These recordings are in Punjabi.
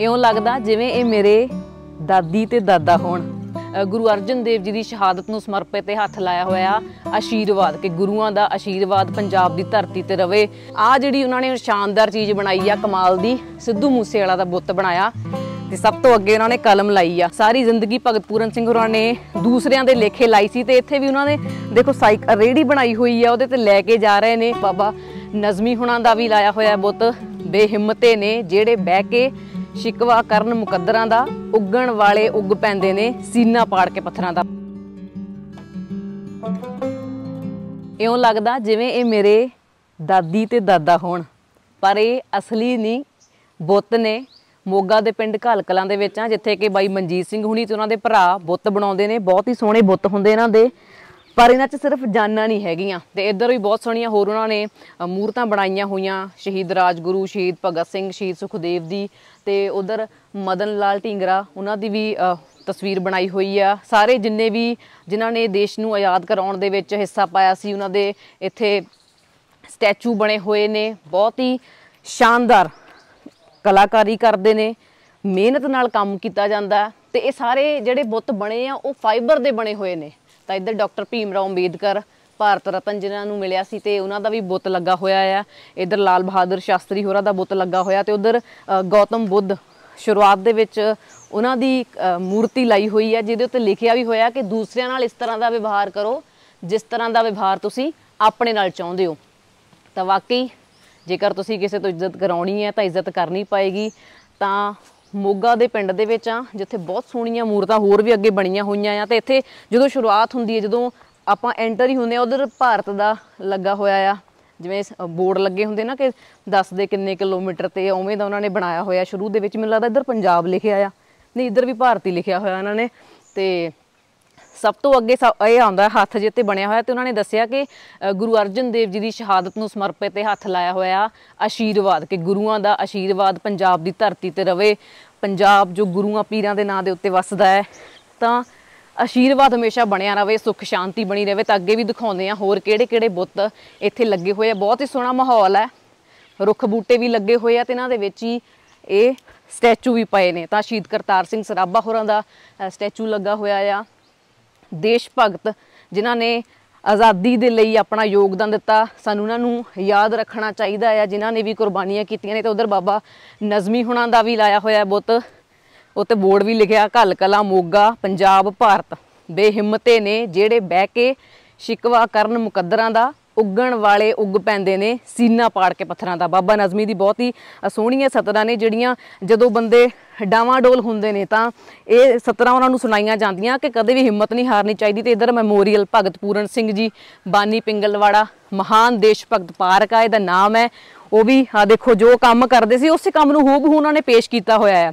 ਇਉਂ ਲੱਗਦਾ ਜਿਵੇਂ ਇਹ ਮੇਰੇ ਦਾਦੀ ਤੇ ਦਾਦਾ ਹੋਣ ਗੁਰੂ ਅਰਜਨ ਦੇਵ ਜੀ ਦੀ ਸ਼ਹਾਦਤ ਨੂੰ ਸਮਰਪਿਤ ਤੇ ਹੱਥ ਲਾਇਆ ਹੋਇਆ ਆਸ਼ੀਰਵਾਦ ਕਿ ਗੁਰੂਆਂ ਦਾ ਆਸ਼ੀਰਵਾਦ ਪੰਜਾਬ ਦੀ ਧਰਤੀ ਤੇ ਰਵੇ ਆ ਜਿਹੜੀ ਉਹਨਾਂ ਨੇ ਸ਼ਾਨਦਾਰ ਚੀਜ਼ ਬਣਾਈ ਆ ਕਮਾਲ ਦੀ ਸਿੱਧੂ ਮੂਸੇ ਵਾਲਾ ਦਾ ਬੁੱਤ ਬਣਾਇਆ ਤੇ ਸਭ ਤੋਂ ਅੱਗੇ ਉਹਨਾਂ ਨੇ ਕਲਮ ਲਾਈ ਆ ਸਾਰੀ ਜ਼ਿੰਦਗੀ ਭਗਤ ਪੂਰਨ ਸਿੰਘ ਹੋਰਾਂ ਨੇ ਦੂਸਰਿਆਂ ਦੇ ਲੇਖੇ ਲਾਈ ਸੀ ਤੇ ਇੱਥੇ ਵੀ ਉਹਨਾਂ ਨੇ ਦੇਖੋ ਸਾਈਕ ਰੇੜੀ ਬਣਾਈ ਹੋਈ ਆ ਉਹਦੇ ਤੇ ਲੈ ਕੇ ਜਾ ਰਹੇ ਨੇ ਬਾਬਾ ਨਜ਼ਮੀ ਹੁਣਾਂ ਦਾ ਵੀ ਲਾਇਆ ਹੋਇਆ ਬੁੱਤ ਬੇਹਿੰਮਤੇ ਨੇ ਜਿਹੜੇ ਬਹਿ ਕੇ ਸ਼ਿਕਵਾ ਕਰਨ ਮੁਕੱਦਰਾਂ ਦਾ ਉੱਗਣ ਵਾਲੇ ਉੱਗ ਪੈਂਦੇ ਨੇ ਸੀਨਾ ਪਾੜ ਕੇ ਪੱਥਰਾਂ ਦਾ ਇਉਂ ਲੱਗਦਾ ਜਿਵੇਂ ਇਹ ਮੇਰੇ ਦਾਦੀ ਤੇ ਦਾਦਾ ਹੋਣ ਪਰ ਇਹ ਅਸਲੀ ਨਹੀਂ ਬੁੱਤ ਨੇ ਮੋਗਾ ਦੇ ਪਿੰਡ ਘਲਕਲਾਂ ਦੇ ਵਿੱਚ ਆ ਜਿੱਥੇ ਕਿ ਬਾਈ ਮਨਜੀਤ ਸਿੰਘ ਹੁਣੀ ਤੇ ਉਹਨਾਂ ਦੇ ਭਰਾ ਬੁੱਤ ਬਣਾਉਂਦੇ ਨੇ ਬਹੁਤ ਹੀ ਸੋਹਣੇ ਬੁੱਤ ਹੁੰਦੇ ਇਹਨਾਂ ਦੇ ਪਰ ਇਹਨਾਂ 'ਚ ਸਿਰਫ ਜਾਨਾਂ ਨਹੀਂ ਹੈਗੀਆਂ ਤੇ ਇੱਧਰ ਵੀ ਬਹੁਤ ਸੋਹਣੀਆਂ ਹੋਰ ਉਹਨਾਂ ਨੇ ਮੂਰਤਾਂ ਬਣਾਈਆਂ ਹੋਈਆਂ ਸ਼ਹੀਦ ਰਾਜਗੁਰੂ ਸ਼ਹੀਦ ਭਗਤ ਸਿੰਘ ਸ਼ਹੀਦ ਸੁਖਦੇਵ ਦੀ ਤੇ ਉਧਰ ਮਦਨ ਲਾਲ ਢਿੰਗਰਾ ਉਹਨਾਂ ਦੀ ਵੀ ਤਸਵੀਰ ਬਣਾਈ ਹੋਈ ਆ ਸਾਰੇ ਜਿੰਨੇ ਵੀ ਜਿਨ੍ਹਾਂ ਨੇ ਦੇਸ਼ ਨੂੰ ਆਜ਼ਾਦ ਕਰਾਉਣ ਦੇ ਵਿੱਚ ਹਿੱਸਾ ਪਾਇਆ ਸੀ ਉਹਨਾਂ ਦੇ ਇੱਥੇ ਸਟੈਚੂ ਬਣੇ ਹੋਏ ਨੇ ਬਹੁਤ ਹੀ ਸ਼ਾਨਦਾਰ ਕਲਾਕਾਰੀ ਕਰਦੇ ਨੇ ਮਿਹਨਤ ਨਾਲ ਕੰਮ ਕੀਤਾ ਜਾਂਦਾ ਤੇ ਇਹ ਸਾਰੇ ਜਿਹੜੇ ਬੁੱਤ ਬਣੇ ਆ ਉਹ ਫਾਈਬਰ ਦੇ ਬਣੇ ਹੋਏ ਨੇ ਤਾਂ ਇੱਧਰ ਡਾਕਟਰ ਭੀਮ ਰਾਓ ਅੰਬੇਦਕਰ ਭਾਰਤ ਰਤਨ ਜਿਨ੍ਹਾਂ ਨੂੰ ਮਿਲਿਆ ਸੀ ਤੇ ਉਹਨਾਂ ਦਾ ਵੀ ਬੁੱਤ ਲੱਗਾ ਹੋਇਆ ਆ ਇੱਧਰ ਲਾਲ ਬਹਾਦਰ ਸ਼ਾਸਤਰੀ ਹੋਰਾਂ ਦਾ ਬੁੱਤ ਲੱਗਾ ਹੋਇਆ ਤੇ ਉਧਰ ਗੌਤਮ ਬੁੱਧ ਸ਼ੁਰੂਆਤ ਦੇ ਵਿੱਚ ਉਹਨਾਂ ਦੀ ਮੂਰਤੀ ਲਾਈ ਹੋਈ ਆ ਜਿਹਦੇ ਉੱਤੇ ਲਿਖਿਆ ਵੀ ਹੋਇਆ ਕਿ ਦੂਸਰਿਆਂ ਨਾਲ ਇਸ ਤਰ੍ਹਾਂ ਦਾ ਵਿਵਹਾਰ ਕਰੋ ਜਿਸ ਤਰ੍ਹਾਂ ਦਾ ਵਿਵਹਾਰ ਤੁਸੀਂ ਆਪਣੇ ਨਾਲ ਚਾਹੁੰਦੇ ਹੋ ਤਾਂ ਵਾਕਈ ਜੇਕਰ ਤੁਸੀਂ ਕਿਸੇ ਤੋਂ ਇੱਜ਼ਤ ਕਰਾਉਣੀ ਹੈ ਤਾਂ ਇੱਜ਼ਤ ਕਰਨੀ ਪਏਗੀ ਤਾਂ ਮੋਗਾ ਦੇ ਪਿੰਡ ਦੇ ਵਿੱਚ ਆ ਜਿੱਥੇ ਬਹੁਤ ਸੋਹਣੀਆਂ ਮੂਰਤਾਂ ਹੋਰ ਵੀ ਅੱਗੇ ਬਣੀਆਂ ਹੋਈਆਂ ਆ ਤੇ ਇੱਥੇ ਜਦੋਂ ਸ਼ੁਰੂਆਤ ਹੁੰਦੀ ਹੈ ਜਦੋਂ ਆਪਾਂ ਐਂਟਰ ਹੀ ਹੁੰਦੇ ਆ ਉਧਰ ਭਾਰਤ ਦਾ ਲੱਗਾ ਹੋਇਆ ਆ ਜਿਵੇਂ ਬੋਰਡ ਲੱਗੇ ਹੁੰਦੇ ਨਾ ਕਿ ਦੱਸਦੇ ਕਿੰਨੇ ਕਿਲੋਮੀਟਰ ਤੇ ਉਵੇਂ ਦਾ ਉਹਨਾਂ ਨੇ ਬਣਾਇਆ ਹੋਇਆ ਸ਼ੁਰੂ ਦੇ ਵਿੱਚ ਮੈਨੂੰ ਲੱਗਦਾ ਇੱਧਰ ਪੰਜਾਬ ਲਿਖਿਆ ਆ ਨਹੀਂ ਇੱਧਰ ਵੀ ਭਾਰਤੀ ਲਿਖਿਆ ਹੋਇਆ ਉਹਨਾਂ ਨੇ ਤੇ ਸਭ ਤੋਂ ਅੱਗੇ ਇਹ ਆਉਂਦਾ ਹੱਥ ਜਿੱਤੇ ਬਣਿਆ ਹੋਇਆ ਤੇ ਉਹਨਾਂ ਨੇ ਦੱਸਿਆ ਕਿ ਗੁਰੂ ਅਰਜਨ ਦੇਵ ਜੀ ਦੀ ਸ਼ਹਾਦਤ ਨੂੰ ਸਮਰਪਿਤ ਤੇ ਹੱਥ ਲਾਇਆ ਹੋਇਆ ਆਸ਼ੀਰਵਾਦ ਕਿ ਗੁਰੂਆਂ ਦਾ ਆਸ਼ੀਰਵਾਦ ਪੰਜਾਬ ਦੀ ਧਰਤੀ ਤੇ ਰਵੇ ਪੰਜਾਬ ਜੋ ਗੁਰੂਆਂ ਪੀਰਾਂ ਦੇ ਨਾਂ ਦੇ ਉੱਤੇ ਵੱਸਦਾ ਹੈ ਤਾਂ ਆਸ਼ੀਰਵਾਦ ਹਮੇਸ਼ਾ ਬਣਿਆ ਰਵੇ ਸੁੱਖ ਸ਼ਾਂਤੀ ਬਣੀ ਰਵੇ ਤਾਂ ਅੱਗੇ ਵੀ ਦਿਖਾਉਂਦੇ ਆ ਹੋਰ ਕਿਹੜੇ-ਕਿਹੜੇ ਬੁੱਤ ਇੱਥੇ ਲੱਗੇ ਹੋਏ ਆ ਬਹੁਤ ਹੀ ਸੋਹਣਾ ਮਾਹੌਲ ਹੈ ਰੁੱਖ ਬੂਟੇ ਵੀ ਲੱਗੇ ਹੋਏ ਆ ਤੇ ਇਹਨਾਂ ਦੇ ਵਿੱਚ ਹੀ ਇਹ ਸਟੈਚੂ ਵੀ ਪਏ ਨੇ ਤਾਂ ਸ਼ਹੀਦ ਕਰਤਾਰ ਸਿੰਘ ਸਰਾਭਾ ਹੋਰਾਂ ਦਾ ਸਟੈਚੂ ਲੱਗਾ ਹੋਇਆ ਆ ਦੇਸ਼ ਭਗਤ ਜਿਨ੍ਹਾਂ ਨੇ ਆਜ਼ਾਦੀ ਦੇ ਲਈ ਆਪਣਾ ਯੋਗਦਾਨ ਦਿੱਤਾ ਸਾਨੂੰ ਉਹਨਾਂ ਨੂੰ ਯਾਦ ਰੱਖਣਾ ਚਾਹੀਦਾ ਹੈ ਜਿਨ੍ਹਾਂ ਨੇ ਵੀ ਕੁਰਬਾਨੀਆਂ ਕੀਤੀਆਂ ਨੇ ਤੇ ਉਧਰ ਬਾਬਾ ਨਜ਼ਮੀ ਹੁਣਾਂ ਦਾ ਵੀ ਲਾਇਆ ਹੋਇਆ ਹੈ ਬੁੱਤ ਉੱਤੇ ਬੋਰਡ ਵੀ ਲਿਖਿਆ ਕਲ ਕਲਾ ਮੋਗਾ ਪੰਜਾਬ ਭਾਰਤ ਬੇਹਿੰਮਤੇ ਨੇ ਜਿਹੜੇ ਬਹਿ ਕੇ ਸ਼ਿਕਵਾ ਕਰਨ ਮੁਕੱਦਰਾਂ ਦਾ ਉੱਗਣ ਵਾਲੇ ਉੱਗ ਪੈਂਦੇ ਨੇ ਸੀਨਾ ਪਾੜ ਕੇ ਪੱਥਰਾਂ ਦਾ ਬਾਬਾ ਨਜ਼ਮੀ ਦੀ ਬਹੁਤ ਹੀ ਸੋਹਣੀਆਂ ਸਤਰਾਂ ਨੇ ਜਿਹੜੀਆਂ ਜਦੋਂ ਬੰਦੇ ਡੋਲ ਹੁੰਦੇ ਨੇ ਤਾਂ ਇਹ ਸਤਰਾਂ ਉਹਨਾਂ ਨੂੰ ਸੁਣਾਈਆਂ ਜਾਂਦੀਆਂ ਕਿ ਕਦੇ ਵੀ ਹਿੰਮਤ ਨਹੀਂ ਹਾਰਨੀ ਚਾਹੀਦੀ ਤੇ ਇਧਰ ਮੈਮੋਰੀਅਲ ਭਗਤ ਪੂਰਨ ਸਿੰਘ ਜੀ ਬਾਨੀ ਪਿੰਗਲਵਾੜਾ ਮਹਾਨ ਦੇਸ਼ ਭਗਤ ਪਾਰਕ ਆ ਇਹਦਾ ਨਾਮ ਹੈ ਉਹ ਵੀ ਆ ਦੇਖੋ ਜੋ ਕੰਮ ਕਰਦੇ ਸੀ ਉਸੇ ਕੰਮ ਨੂੰ ਹੋਬ ਹੋ ਉਹਨਾਂ ਨੇ ਪੇਸ਼ ਕੀਤਾ ਹੋਇਆ ਹੈ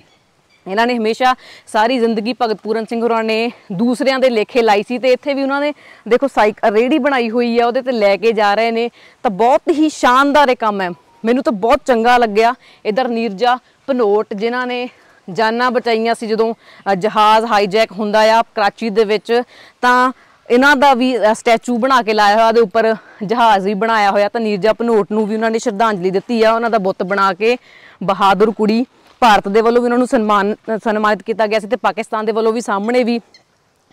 ਇਹਨਾਂ ਨੇ ਹਮੇਸ਼ਾ ਸਾਰੀ ਜ਼ਿੰਦਗੀ ਭਗਤ ਪੂਰਨ ਸਿੰਘ ਹੋਰਾਂ ਨੇ ਦੂਸਰਿਆਂ ਦੇ ਲੇਖੇ ਲਾਈ ਸੀ ਤੇ ਇੱਥੇ ਵੀ ਉਹਨਾਂ ਨੇ ਦੇਖੋ ਸਾਈਕ ਰੇੜੀ ਬਣਾਈ ਹੋਈ ਹੈ ਉਹਦੇ ਤੇ ਲੈ ਕੇ ਜਾ ਰਹੇ ਨੇ ਤਾਂ ਬਹੁਤ ਹੀ ਸ਼ਾਨਦਾਰ ਇਹ ਕੰਮ ਹੈ ਮੈਨੂੰ ਤਾਂ ਬਹੁਤ ਚੰਗਾ ਲੱਗਿਆ ਇਧਰ ਨੀਰਜਾ ਪਨੋਟ ਜਿਨ੍ਹਾਂ ਨੇ ਜਾਨਾਂ ਬਚਾਈਆਂ ਸੀ ਜਦੋਂ ਜਹਾਜ਼ ਹਾਈਜੈਕ ਹੁੰਦਾ ਆ ਕਰਾਚੀ ਦੇ ਵਿੱਚ ਤਾਂ ਇਹਨਾਂ ਦਾ ਵੀ ਸਟੈਚੂ ਬਣਾ ਕੇ ਲਾਇਆ ਹੋਇਆ ਦੇ ਉੱਪਰ ਜਹਾਜ਼ ਵੀ ਬਣਾਇਆ ਹੋਇਆ ਤਾਂ ਨੀਰਜਾ ਪਨੋਟ ਨੂੰ ਵੀ ਉਹਨਾਂ ਨੇ ਸ਼ਰਧਾਂਜਲੀ ਦਿੱਤੀ ਆ ਉਹਨਾਂ ਦਾ ਬੁੱਤ ਬਣਾ ਕੇ ਬਹਾਦਰ ਕੁੜੀ ਭਾਰਤ ਦੇ ਵੱਲੋਂ ਵੀ ਉਹਨਾਂ ਨੂੰ ਸਨਮਾਨ ਸਨਮਾਨਿਤ ਕੀਤਾ ਗਿਆ ਸੀ ਤੇ ਪਾਕਿਸਤਾਨ ਦੇ ਵੱਲੋਂ ਵੀ ਸਾਹਮਣੇ ਵੀ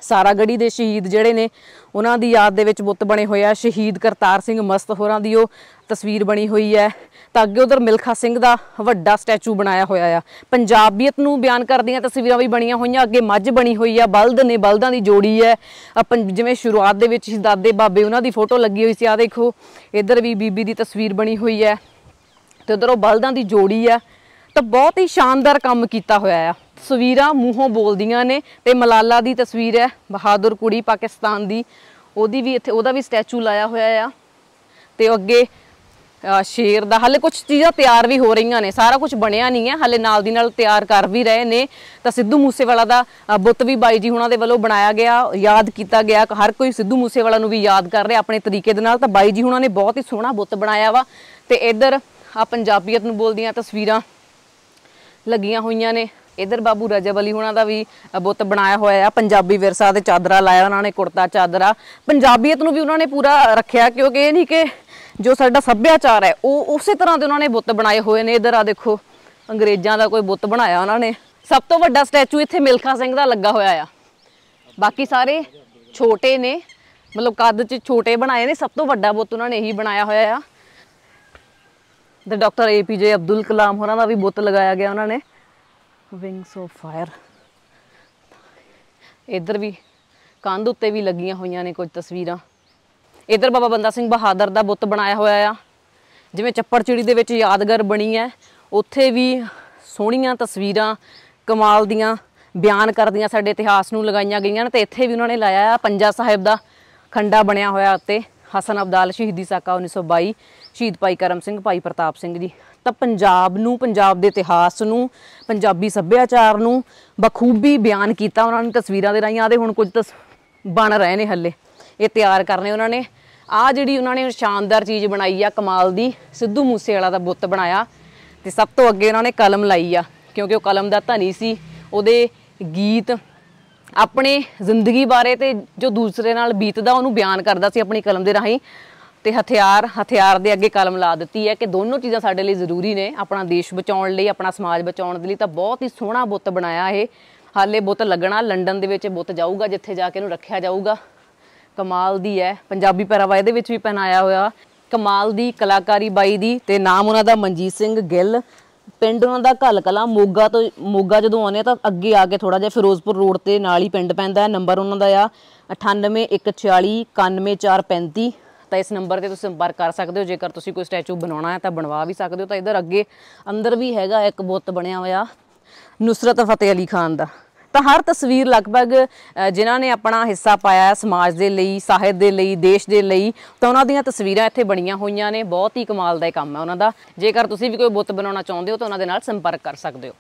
ਸਾਰਾ ਗੜੀ ਦੇ ਸ਼ਹੀਦ ਜਿਹੜੇ ਨੇ ਉਹਨਾਂ ਦੀ ਯਾਦ ਦੇ ਵਿੱਚ ਬੁੱਤ ਬਣੇ ਹੋਏ ਆ ਸ਼ਹੀਦ ਕਰਤਾਰ ਸਿੰਘ ਮਸਤ ਹੋਰਾਂ ਦੀ ਉਹ ਤਸਵੀਰ ਬਣੀ ਹੋਈ ਹੈ ਤਾਂ ਅੱਗੇ ਉਧਰ ਮਿਲਖਾ ਸਿੰਘ ਦਾ ਵੱਡਾ ਸਟੈਚੂ ਬਣਾਇਆ ਹੋਇਆ ਆ ਪੰਜਾਬੀਅਤ ਨੂੰ ਬਿਆਨ ਕਰਦੀਆਂ ਤਸਵੀਰਾਂ ਵੀ ਬਣੀਆਂ ਹੋਈਆਂ ਅੱਗੇ ਮੱਝ ਬਣੀ ਹੋਈ ਆ ਬਲਦ ਨੇ ਬਲਦਾਂ ਦੀ ਜੋੜੀ ਹੈ ਆਪਾਂ ਜਿਵੇਂ ਸ਼ੁਰੂਆਤ ਦੇ ਵਿੱਚ ਹੀ ਦਾਦੇ ਬਾਬੇ ਉਹਨਾਂ ਦੀ ਫੋਟੋ ਲੱਗੀ ਹੋਈ ਸੀ ਆ ਦੇਖੋ ਇੱਧਰ ਵੀ ਬੀਬੀ ਦੀ ਤਸਵੀਰ ਬਣੀ ਹੋਈ ਹੈ ਤੇ ਉਧਰ ਉਹ ਬਲਦਾਂ ਦੀ ਜੋੜੀ ਆ ਤਾਂ ਬਹੁਤ ਹੀ ਸ਼ਾਨਦਾਰ ਕੰਮ ਕੀਤਾ ਹੋਇਆ ਆ ਤਸਵੀਰਾਂ ਮੂੰਹੋਂ ਬੋਲਦੀਆਂ ਨੇ ਤੇ ਮਲਾਲਾ ਦੀ ਤਸਵੀਰ ਹੈ ਬਹਾਦਰ ਕੁੜੀ ਪਾਕਿਸਤਾਨ ਦੀ ਉਹਦੀ ਵੀ ਇੱਥੇ ਉਹਦਾ ਵੀ ਸਟੈਚੂ ਲਾਇਆ ਹੋਇਆ ਆ ਤੇ ਅੱਗੇ ਸ਼ੇਰ ਦਾ ਹਲੇ ਕੁਝ ਚੀਜ਼ਾਂ ਤਿਆਰ ਵੀ ਹੋ ਰਹੀਆਂ ਨੇ ਸਾਰਾ ਕੁਝ ਬਣਿਆ ਨਹੀਂ ਹੈ ਹਲੇ ਨਾਲ ਦੀ ਨਾਲ ਤਿਆਰ ਕਰ ਵੀ ਰਹੇ ਨੇ ਤਾਂ ਸਿੱਧੂ ਮੂਸੇਵਾਲਾ ਦਾ ਬੁੱਤ ਵੀ ਬਾਈ ਜੀ ਹੁਣਾਂ ਦੇ ਵੱਲੋਂ ਬਣਾਇਆ ਗਿਆ ਯਾਦ ਕੀਤਾ ਗਿਆ ਹਰ ਕੋਈ ਸਿੱਧੂ ਮੂਸੇਵਾਲਾ ਨੂੰ ਵੀ ਯਾਦ ਕਰ ਰਿਹਾ ਆਪਣੇ ਤਰੀਕੇ ਦੇ ਨਾਲ ਤਾਂ ਬਾਈ ਜੀ ਹੁਣਾਂ ਨੇ ਬਹੁਤ ਹੀ ਸੋਹਣਾ ਬੁੱਤ ਬਣਾਇਆ ਵਾ ਤੇ ਇੱਧਰ ਆ ਪੰਜਾਬੀਅਤ ਨੂੰ ਬੋਲਦੀਆਂ ਤਸਵੀਰਾਂ ਲੱਗੀਆਂ ਹੋਈਆਂ ਨੇ ਇਧਰ ਬਾਬੂ ਰਜਬ ਅਲੀ ਹੁਣਾਂ ਦਾ ਵੀ ਬੁੱਤ ਬਣਾਇਆ ਹੋਇਆ ਆ ਪੰਜਾਬੀ ਵਿਰਸਾ ਤੇ ਚਾਦਰਾ ਲਾਇਆ ਉਹਨਾਂ ਨੇ ਕੁੜਤਾ ਚਾਦਰਾ ਪੰਜਾਬੀਅਤ ਨੂੰ ਵੀ ਉਹਨਾਂ ਨੇ ਪੂਰਾ ਰੱਖਿਆ ਕਿਉਂਕਿ ਇਹ ਨਹੀਂ ਕਿ ਜੋ ਸਾਡਾ ਸੱਭਿਆਚਾਰ ਹੈ ਉਹ ਉਸੇ ਤਰ੍ਹਾਂ ਦੇ ਉਹਨਾਂ ਨੇ ਬੁੱਤ ਬਣਾਏ ਹੋਏ ਨੇ ਇਧਰ ਆ ਦੇਖੋ ਅੰਗਰੇਜ਼ਾਂ ਦਾ ਕੋਈ ਬੁੱਤ ਬਣਾਇਆ ਉਹਨਾਂ ਨੇ ਸਭ ਤੋਂ ਵੱਡਾ ਸਟੈਚੂ ਇੱਥੇ ਮਿਲਖਾ ਸਿੰਘ ਦਾ ਲੱਗਾ ਹੋਇਆ ਆ ਬਾਕੀ ਸਾਰੇ ਛੋਟੇ ਨੇ ਮਤਲਬ ਕੱਦ 'ਚ ਛੋਟੇ ਬਣਾਏ ਨੇ ਸਭ ਤੋਂ ਵੱਡਾ ਬੁੱਤ ਉਹਨਾਂ ਨੇ ਇਹੀ ਬਣਾਇਆ ਹੋਇਆ ਆ ਤੇ ਡਾਕਟਰ ਏ ਪੀ ਜੇ ਅਬਦੁਲ ਕਲਾਮ ਹੋਰਾਂ ਦਾ ਵੀ ਬੁੱਤ ਲਗਾਇਆ ਗਿਆ ਉਹਨਾਂ ਨੇ ਵਿੰਗਸ ਆਫ ਫਾਇਰ ਇਧਰ ਵੀ ਕੰਧ ਉੱਤੇ ਵੀ ਲੱਗੀਆਂ ਹੋਈਆਂ ਨੇ ਕੁਝ ਤਸਵੀਰਾਂ ਇਧਰ ਬਾਬਾ ਬੰਦਾ ਸਿੰਘ ਬਹਾਦਰ ਦਾ ਬੁੱਤ ਬਣਾਇਆ ਹੋਇਆ ਆ ਜਿਵੇਂ ਚੱਪੜ ਚਿੜੀ ਦੇ ਵਿੱਚ ਯਾਦਗਾਰ ਬਣੀ ਹੈ ਉੱਥੇ ਵੀ ਸੋਹਣੀਆਂ ਤਸਵੀਰਾਂ ਕਮਾਲ ਦੀਆਂ ਬਿਆਨ ਕਰਦੀਆਂ ਸਾਡੇ ਇਤਿਹਾਸ ਨੂੰ ਲਗਾਈਆਂ ਗਈਆਂ ਨੇ ਤੇ ਇੱਥੇ ਵੀ ਉਹਨਾਂ ਨੇ ਲਾਇਆ ਆ ਪੰਜਾ ਸਾਹਿਬ ਦਾ ਖੰਡਾ ਬਣਿਆ ਹੋਇਆ ਉੱਤੇ ਹਸਨ ਅਬਦਾਲ ਸ਼ਹੀਦੀ ਸਾਕਾ 1922 ਸ਼ਹੀਦ ਭਾਈ ਕਰਮ ਸਿੰਘ ਭਾਈ ਪ੍ਰਤਾਪ ਸਿੰਘ ਜੀ ਤਾਂ ਪੰਜਾਬ ਨੂੰ ਪੰਜਾਬ ਦੇ ਇਤਿਹਾਸ ਨੂੰ ਪੰਜਾਬੀ ਸੱਭਿਆਚਾਰ ਨੂੰ ਬਖੂਬੀ ਬਿਆਨ ਕੀਤਾ ਉਹਨਾਂ ਨੇ ਤਸਵੀਰਾਂ ਦੇ ਰਾਈਆਂ ਆਦੇ ਹੁਣ ਕੁਝ ਤਸ ਬਣ ਰਹੇ ਨੇ ਹੱਲੇ ਇਹ ਤਿਆਰ ਕਰਨੇ ਉਹਨਾਂ ਨੇ ਆ ਜਿਹੜੀ ਉਹਨਾਂ ਨੇ ਸ਼ਾਨਦਾਰ ਚੀਜ਼ ਬਣਾਈ ਆ ਕਮਾਲ ਦੀ ਸਿੱਧੂ ਮੂਸੇ ਵਾਲਾ ਦਾ ਬੁੱਤ ਬਣਾਇਆ ਤੇ ਸਭ ਤੋਂ ਅੱਗੇ ਉਹਨਾਂ ਨੇ ਕਲਮ ਲਾਈ ਆ ਕਿਉਂਕਿ ਉਹ ਕਲਮ ਦਾ ਧਨੀ ਸੀ ਉਹਦੇ ਗੀਤ ਆਪਣੇ ਜ਼ਿੰਦਗੀ ਬਾਰੇ ਤੇ ਜੋ ਦੂਸਰੇ ਨਾਲ ਬੀਤਦਾ ਉਹਨੂੰ ਬਿਆਨ ਕਰਦਾ ਸੀ ਆਪਣੀ ਕਲਮ ਦੇ ਰਾਹੀਂ ਤੇ ਹਥਿਆਰ ਹਥਿਆਰ ਦੇ ਅੱਗੇ ਕਲਮ ਲਾ ਦਿੱਤੀ ਹੈ ਕਿ ਦੋਨੋਂ ਚੀਜ਼ਾਂ ਸਾਡੇ ਲਈ ਜ਼ਰੂਰੀ ਨੇ ਆਪਣਾ ਦੇਸ਼ ਬਚਾਉਣ ਲਈ ਆਪਣਾ ਸਮਾਜ ਬਚਾਉਣ ਦੇ ਲਈ ਤਾਂ ਬਹੁਤ ਹੀ ਸੋਹਣਾ ਬੁੱਤ ਬਣਾਇਆ ਇਹ ਹਾਲੇ ਬੁੱਤ ਲੱਗਣਾ ਲੰਡਨ ਦੇ ਵਿੱਚ ਬੁੱਤ ਜਾਊਗਾ ਜਿੱਥੇ ਜਾ ਕੇ ਇਹਨੂੰ ਰੱਖਿਆ ਜਾਊਗਾ ਕਮਾਲ ਦੀ ਹੈ ਪੰਜਾਬੀ ਪਹਿਰਾਵਾ ਇਹਦੇ ਵਿੱਚ ਵੀ ਪਹਿਨਾਇਆ ਹੋਇਆ ਕਮਾਲ ਦੀ ਕਲਾਕਾਰੀ ਬਾਈ ਦੀ ਤੇ ਨਾਮ ਉਹਨਾਂ ਦਾ ਮਨਜੀਤ ਸਿੰਘ ਗਿੱਲ ਪਿੰਡ ਉਹਨਾਂ ਦਾ ਘਲ ਕਲਾ ਮੋਗਾ ਤੋਂ ਮੋਗਾ ਜਦੋਂ ਆਉਂਦੇ ਆ ਤਾਂ ਅੱਗੇ ਆ ਕੇ ਥੋੜਾ ਜਿਹਾ ਫਿਰੋਜ਼ਪੁਰ ਰੋਡ ਤੇ ਨਾਲ ਹੀ ਪਿੰਡ ਪੈਂਦਾ ਹੈ ਨੰਬਰ ਉਹਨਾਂ ਦਾ ਆ 9814491435 ਤਾਂ ਇਸ ਨੰਬਰ ਤੇ ਤੁਸੀਂ ਸੰਪਰਕ ਕਰ ਸਕਦੇ ਹੋ ਜੇਕਰ ਤੁਸੀਂ ਕੋਈ ਸਟੈਚੂ ਬਣਾਉਣਾ ਹੈ ਤਾਂ ਬਣਵਾ ਵੀ ਸਕਦੇ ਹੋ ਤਾਂ ਇਧਰ ਅੱਗੇ ਅੰਦਰ ਵੀ ਹੈਗਾ ਇੱਕ ਬੁੱਤ ਬਣਿਆ ਹੋਇਆ ਨੁਸਰਤ ਫਤਿਹ ਅਲੀ ਖਾਨ ਦਾ ਤਾਂ ਹਰ ਤਸਵੀਰ ਲਗਭਗ ਜਿਨ੍ਹਾਂ ਨੇ ਆਪਣਾ ਹਿੱਸਾ ਪਾਇਆ ਸਮਾਜ ਦੇ ਲਈ ਸਾਹਿਤ ਦੇ ਲਈ ਦੇਸ਼ ਦੇ ਲਈ ਤਾਂ ਉਹਨਾਂ ਦੀਆਂ ਤਸਵੀਰਾਂ ਇੱਥੇ ਬਣੀਆਂ ਹੋਈਆਂ ਨੇ ਬਹੁਤ ਹੀ ਕਮਾਲ ਦਾ ਕੰਮ ਹੈ ਉਹਨਾਂ ਦਾ ਜੇਕਰ ਤੁਸੀਂ ਵੀ ਕੋਈ ਬੁੱਤ ਬਣਾਉਣਾ ਚਾਹੁੰਦੇ ਹੋ ਤਾਂ ਉਹਨਾਂ ਦੇ ਨਾਲ ਸੰਪਰਕ ਕਰ ਸਕਦੇ ਹੋ